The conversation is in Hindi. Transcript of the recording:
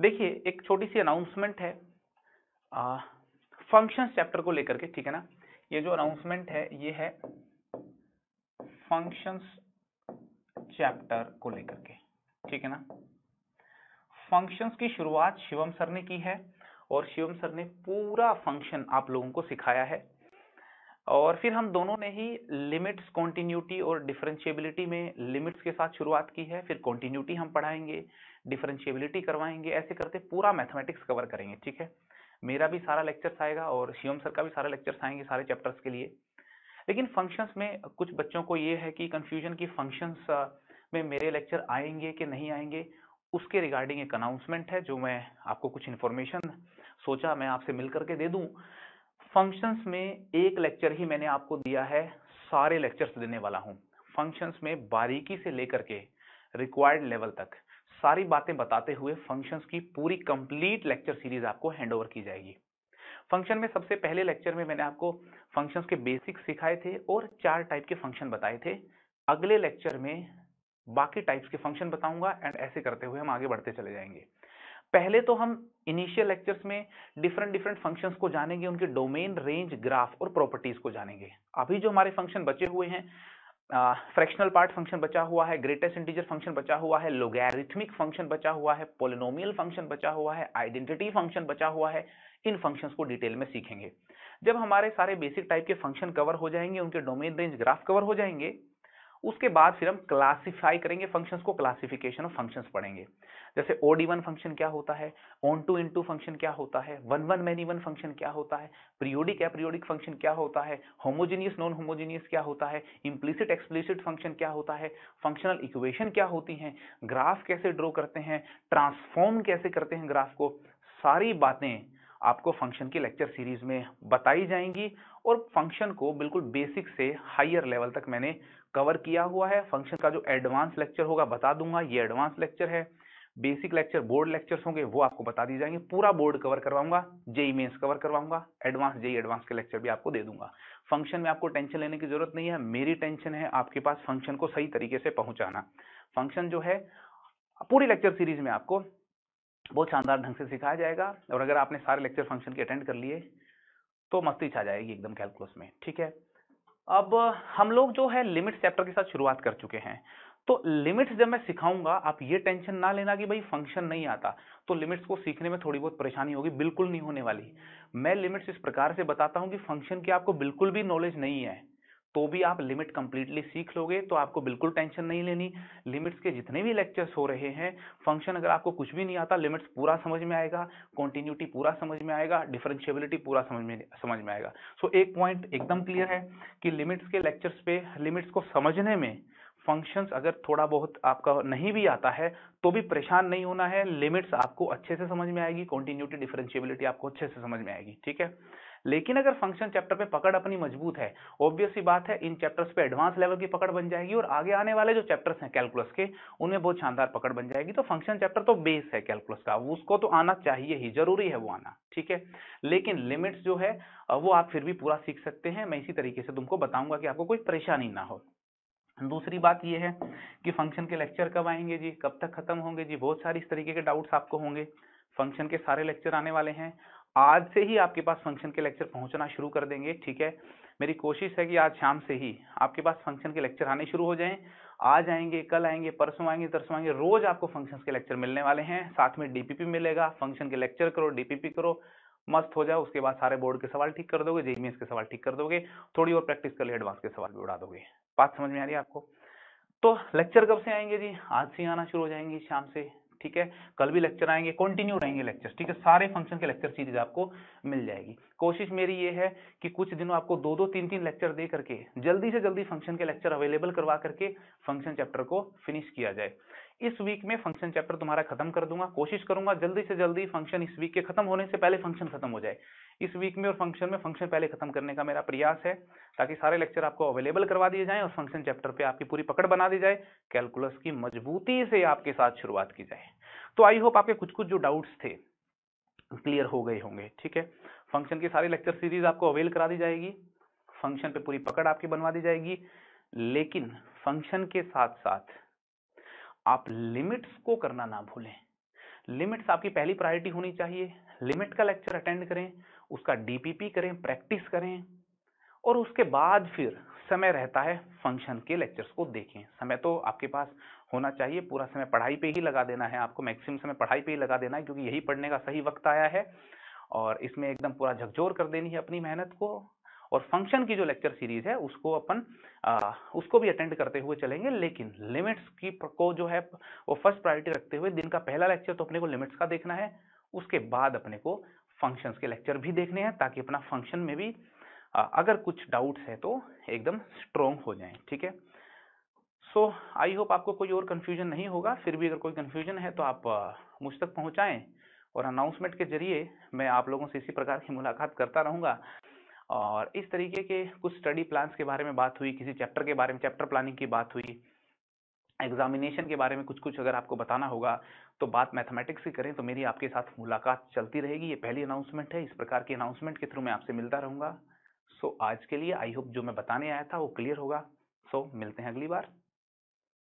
देखिए एक छोटी सी अनाउंसमेंट है फंक्शन चैप्टर को लेकर के ठीक है ना ये जो अनाउंसमेंट है ये है फंक्शंस चैप्टर को लेकर के ठीक है ना फंक्शंस की शुरुआत शिवम सर ने की है और शिवम सर ने पूरा फंक्शन आप लोगों को सिखाया है और फिर हम दोनों ने ही लिमिट्स कॉन्टीन्यूटी और डिफरेंशियबिलिटी में लिमिट्स के साथ शुरुआत की है फिर कॉन्टीन्यूटी हम पढ़ाएंगे डिफरेंशियबिलिटी करवाएंगे ऐसे करते पूरा मैथमेटिक्स कवर करेंगे ठीक है मेरा भी सारा लेक्चर्स आएगा और शिवम सर का भी सारा लेक्चर्स आएंगे सारे चैप्टर्स के लिए लेकिन फंक्शंस में कुछ बच्चों को ये है कि कन्फ्यूजन की फंक्शंस में मेरे लेक्चर आएंगे कि नहीं आएंगे उसके रिगार्डिंग एक अनाउंसमेंट है जो मैं आपको कुछ इन्फॉर्मेशन सोचा मैं आपसे मिल करके दे दूँ फंक्शंस में एक लेक्चर ही मैंने आपको दिया है सारे लेक्चर्स देने वाला हूं फंक्शंस में बारीकी से लेकर के रिक्वायर्ड लेवल तक सारी बातें बताते हुए फंक्शंस की पूरी कंप्लीट लेक्चर सीरीज आपको हैंडओवर की जाएगी फंक्शन में सबसे पहले लेक्चर में मैंने आपको फंक्शंस के बेसिक सिखाए थे और चार टाइप के फंक्शन बताए थे अगले लेक्चर में बाकी टाइप्स के फंक्शन बताऊंगा एंड ऐसे करते हुए हम आगे बढ़ते चले जाएंगे पहले तो हम इनिशियल लेक्चर्स में डिफरेंट डिफरेंट फंक्शंस को जानेंगे उनके डोमेन रेंज ग्राफ और प्रॉपर्टीज को जानेंगे अभी जो हमारे फंक्शन बचे हुए हैं फ्रैक्शनल पार्ट फंक्शन बचा हुआ है ग्रेटेस्ट इंटीजर फंक्शन बचा हुआ है लोगैरिथमिक फंक्शन बचा हुआ है पोलिनोमियल फंक्शन बचा हुआ है आइडेंटिटी फंक्शन बचा हुआ है इन फंक्शंस को डिटेल में सीखेंगे जब हमारे सारे बेसिक टाइप के फंक्शन कवर हो जाएंगे उनके डोमेन रेंज ग्राफ कवर हो जाएंगे उसके बाद फिर हम क्लासिफाई करेंगे फंक्शंस को क्लासिफिकेशन ऑफ फंक्शंस पढ़ेंगे जैसे ओडी वन फंक्शन क्या होता है onto into function क्या होता है one one many one function क्या होता है पीरियोडिक एप्रियोडिक फंक्शन क्या होता है होमोजीनियस नॉन होमोजीनियस क्या होता है इम्प्लिसिट एक्सप्लिसिट फंक्शन क्या होता है फंक्शनल इक्वेशन क्या होती है ग्राफ कैसे ड्रॉ करते हैं ट्रांसफॉर्म कैसे करते हैं ग्राफ को सारी बातें आपको फंक्शन की लेक्चर सीरीज में बताई जाएंगी और फंक्शन को बिल्कुल बेसिक से हायर लेवल तक मैंने कवर किया हुआ है फंक्शन का जो एडवांस लेक्चर होगा बता दूंगा ये एडवांस लेक्चर है बेसिक लेक्चर बोर्ड लेक्चर्स होंगे वो आपको बता दी जाएंगे पूरा बोर्ड कवर करवाऊंगा जेई मेंस कवर करवाऊंगा एडवांस जेई एडवांस के लेक्चर भी आपको दे दूंगा फंक्शन में आपको टेंशन लेने की जरूरत नहीं है मेरी टेंशन है आपके पास फंक्शन को सही तरीके से पहुंचाना फंक्शन जो है पूरी लेक्चर सीरीज में आपको बहुत शानदार ढंग से सिखाया जाएगा और अगर आपने सारे लेक्चर फंक्शन के अटेंड कर लिए तो मस्ती छा जाएगी एकदम कैलकुलस में ठीक है अब हम लोग जो है लिमिट्स चैप्टर के साथ शुरुआत कर चुके हैं तो लिमिट्स जब मैं सिखाऊंगा आप ये टेंशन ना लेना कि भाई फंक्शन नहीं आता तो लिमिट्स को सीखने में थोड़ी बहुत परेशानी होगी बिल्कुल नहीं होने वाली मैं लिमिट्स इस प्रकार से बताता हूँ कि फंक्शन की आपको बिल्कुल भी नॉलेज नहीं है तो भी आप लिमिट कंप्लीटली सीख लोगे तो आपको बिल्कुल टेंशन नहीं लेनी लिमिट्स के जितने भी लेक्चर्स हो रहे हैं फंक्शन अगर आपको कुछ भी नहीं आता लिमिट्स पूरा समझ में आएगा कॉन्टिन्यूटी पूरा समझ में आएगा डिफरेंशियबिलिटी पूरा समझ में समझ में आएगा सो so, एक पॉइंट एकदम क्लियर है कि लिमिट्स के लेक्चर्स पे लिमिट्स को समझने में फंक्शंस अगर थोड़ा बहुत आपका नहीं भी आता है तो भी परेशान नहीं होना है लिमिट्स आपको अच्छे से समझ में आएगी कॉन्टिन्यूटी डिफरेंशियबिलिटी आपको अच्छे से समझ में आएगी ठीक है लेकिन अगर फंक्शन चैप्टर पे पकड़ अपनी मजबूत है ऑब्वियस ही बात है इन चैप्टर्स पे एडवांस लेवल की पकड़ बन जाएगी और आगे आने वाले जो चैप्टर्स हैं कैलकुलस के उनमें बहुत शानदार पकड़ बन जाएगी तो फंक्शन चैप्टर तो बेस है कैलकुलस का उसको तो आना चाहिए ही जरूरी है वो आना ठीक है लेकिन लिमिट्स जो है वो आप फिर भी पूरा सीख सकते हैं मैं इसी तरीके से तुमको बताऊंगा कि आपको कोई परेशानी ना हो दूसरी बात यह है कि फंक्शन के लेक्चर कब आएंगे जी कब तक खत्म होंगे जी बहुत सारी इस तरीके के डाउट्स आपको होंगे फंक्शन के सारे लेक्चर आने वाले हैं आज से ही आपके पास फंक्शन के लेक्चर पहुंचना शुरू कर देंगे ठीक है मेरी कोशिश है कि आज शाम से ही आपके पास फंक्शन के लेक्चर आने शुरू हो जाएं आज आएंगे कल आएंगे परसों आएंगे तरसों आएंगे रोज आपको फंक्शन के लेक्चर मिलने वाले हैं साथ में डीपीपी मिलेगा फंक्शन के लेक्चर करो डीपीपी करो मस्त हो जाओ उसके बाद सारे बोर्ड के सवाल ठीक कर दोगे जेईमीएस के सवाल ठीक कर दोगे थोड़ी और प्रैक्टिस कर लिए एडवांस के सवाल भी उड़ा दोगे बात समझ में आ रही है आपको तो लेक्चर कब से आएंगे जी आज से आना शुरू हो जाएंगे शाम से ठीक है कल भी लेक्चर आएंगे कंटिन्यू रहेंगे लेक्चर ठीक है सारे फंक्शन के लेक्चर सीरीज आपको मिल जाएगी कोशिश मेरी ये है कि कुछ दिनों आपको दो दो तीन तीन लेक्चर दे करके जल्दी से जल्दी फंक्शन के लेक्चर अवेलेबल करवा करके फंक्शन चैप्टर को फिनिश किया जाए इस वीक में फंक्शन चैप्टर तुम्हारा खत्म कर दूंगा कोशिश करूंगा जल्दी से जल्दी फंक्शन इस वीक के खत्म होने से पहले फंक्शन खत्म हो जाए इस वीक में और फंक्शन में फंक्शन पहले खत्म करने का मेरा प्रयास है ताकि सारे लेक्चर आपको अवेलेबल करवा दिए जाएं और फंक्शन चैप्टर पे आपकी पूरी पकड़ बना दी जाए कैलकुलस की मजबूती से आपके साथ शुरुआत की जाए तो आई होप आपके कुछ कुछ जो डाउट्स थे क्लियर हो गए होंगे ठीक है फंक्शन की सारी लेक्चर सीरीज आपको अवेल करा दी जाएगी फंक्शन पे पूरी पकड़ आपकी बनवा दी जाएगी लेकिन फंक्शन के साथ साथ आप लिमिट्स को करना ना भूलें लिमिट्स आपकी पहली प्रायोरिटी होनी चाहिए लिमिट का लेक्चर अटेंड करें उसका डीपीपी करें प्रैक्टिस करें और उसके बाद फिर समय रहता है फंक्शन के लेक्चर्स को देखें समय तो आपके पास होना चाहिए पूरा समय पढ़ाई पे ही लगा देना है आपको मैक्सिमम समय पढ़ाई पे ही लगा देना है क्योंकि यही पढ़ने का सही वक्त आया है और इसमें एकदम पूरा झकझोर कर देनी है अपनी मेहनत को और फंक्शन की जो लेक्चर सीरीज है उसको अपन उसको भी अटेंड करते हुए चलेंगे लेकिन लिमिट्स की को जो है वो फर्स्ट प्रायोरिटी रखते हुए दिन का पहला लेक्चर तो अपने को लिमिट्स का देखना है उसके बाद अपने को फंक्शंस के लेक्चर भी देखने हैं ताकि अपना फंक्शन में भी आ, अगर कुछ डाउट्स है तो एकदम स्ट्रोंग हो जाए ठीक है सो आई होप आपको कोई और कन्फ्यूजन नहीं होगा फिर भी अगर कोई कन्फ्यूजन है तो आप मुझ तक पहुँचाएँ और अनाउंसमेंट के जरिए मैं आप लोगों से इसी प्रकार की मुलाकात करता रहूँगा और इस तरीके के कुछ स्टडी प्लान्स के बारे में बात हुई किसी चैप्टर के बारे में चैप्टर प्लानिंग की बात हुई एग्जामिनेशन के बारे में कुछ कुछ अगर आपको बताना होगा तो बात मैथमेटिक्स की करें तो मेरी आपके साथ मुलाकात चलती रहेगी ये पहली अनाउंसमेंट है इस प्रकार की अनाउंसमेंट के थ्रू मैं आपसे मिलता रहूँगा सो so, आज के लिए आई होप जो मैं बताने आया था वो क्लियर होगा सो so, मिलते हैं अगली बार